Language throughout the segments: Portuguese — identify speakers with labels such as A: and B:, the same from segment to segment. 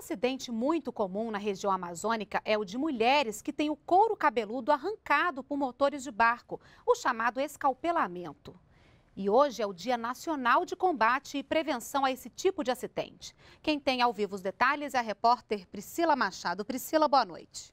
A: acidente muito comum na região amazônica é o de mulheres que têm o couro cabeludo arrancado por motores de barco, o chamado escalpelamento. E hoje é o Dia Nacional de Combate e Prevenção a esse tipo de acidente. Quem tem ao vivo os detalhes é a repórter Priscila Machado. Priscila, boa noite.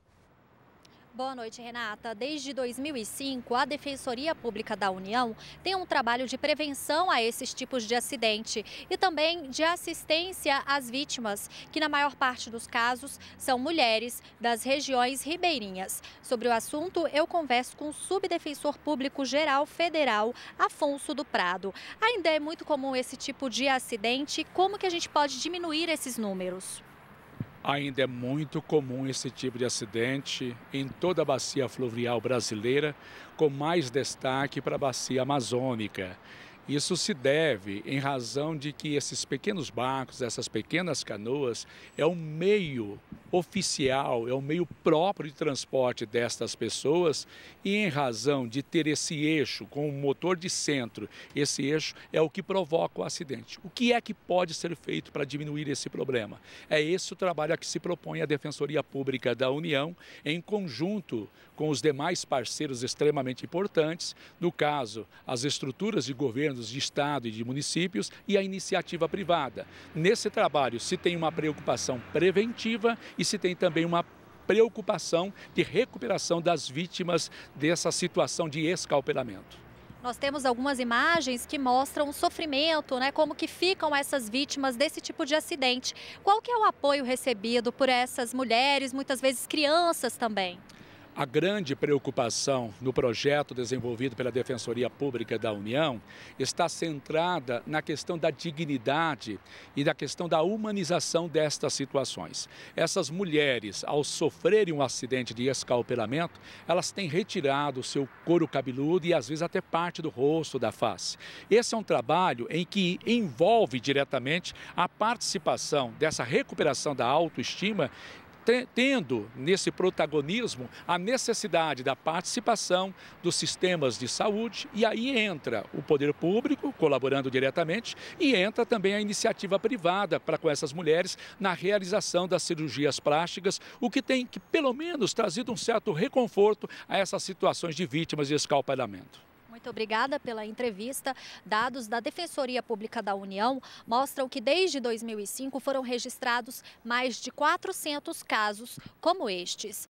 B: Boa noite, Renata. Desde 2005, a Defensoria Pública da União tem um trabalho de prevenção a esses tipos de acidente e também de assistência às vítimas, que na maior parte dos casos são mulheres das regiões ribeirinhas. Sobre o assunto, eu converso com o Subdefensor Público Geral Federal, Afonso do Prado. Ainda é muito comum esse tipo de acidente. Como que a gente pode diminuir esses números?
C: Ainda é muito comum esse tipo de acidente em toda a bacia fluvial brasileira, com mais destaque para a bacia amazônica. Isso se deve em razão de que esses pequenos barcos, essas pequenas canoas, é o um meio oficial, é o um meio próprio de transporte destas pessoas e em razão de ter esse eixo com o motor de centro, esse eixo é o que provoca o acidente. O que é que pode ser feito para diminuir esse problema? É esse o trabalho a que se propõe a Defensoria Pública da União em conjunto com os demais parceiros extremamente importantes, no caso, as estruturas de governo governos de estado e de municípios e a iniciativa privada. Nesse trabalho se tem uma preocupação preventiva e se tem também uma preocupação de recuperação das vítimas dessa situação de escalpelamento.
B: Nós temos algumas imagens que mostram o sofrimento, né, como que ficam essas vítimas desse tipo de acidente. Qual que é o apoio recebido por essas mulheres, muitas vezes crianças também?
C: A grande preocupação no projeto desenvolvido pela Defensoria Pública da União está centrada na questão da dignidade e da questão da humanização destas situações. Essas mulheres, ao sofrerem um acidente de escalpelamento, elas têm retirado o seu couro cabeludo e às vezes até parte do rosto, da face. Esse é um trabalho em que envolve diretamente a participação dessa recuperação da autoestima tendo nesse protagonismo a necessidade da participação dos sistemas de saúde, e aí entra o poder público colaborando diretamente e entra também a iniciativa privada para com essas mulheres na realização das cirurgias plásticas, o que tem que, pelo menos, trazido um certo reconforto a essas situações de vítimas de escalpamento.
B: Muito obrigada pela entrevista. Dados da Defensoria Pública da União mostram que desde 2005 foram registrados mais de 400 casos como estes.